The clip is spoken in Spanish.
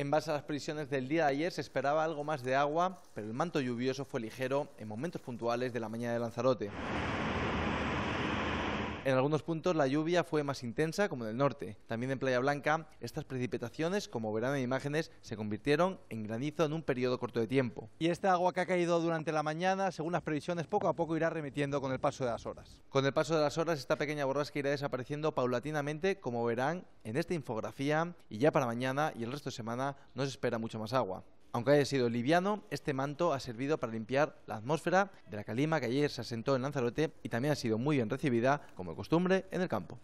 En base a las previsiones del día de ayer se esperaba algo más de agua, pero el manto lluvioso fue ligero en momentos puntuales de la mañana de Lanzarote en algunos puntos la lluvia fue más intensa, como en el norte. También en Playa Blanca, estas precipitaciones, como verán en imágenes, se convirtieron en granizo en un periodo corto de tiempo. Y esta agua que ha caído durante la mañana, según las previsiones, poco a poco irá remitiendo con el paso de las horas. Con el paso de las horas, esta pequeña borrasca irá desapareciendo paulatinamente, como verán en esta infografía, y ya para mañana y el resto de semana no se espera mucho más agua. Aunque haya sido liviano, este manto ha servido para limpiar la atmósfera de la calima que ayer se asentó en Lanzarote y también ha sido muy bien recibida, como de costumbre, en el campo.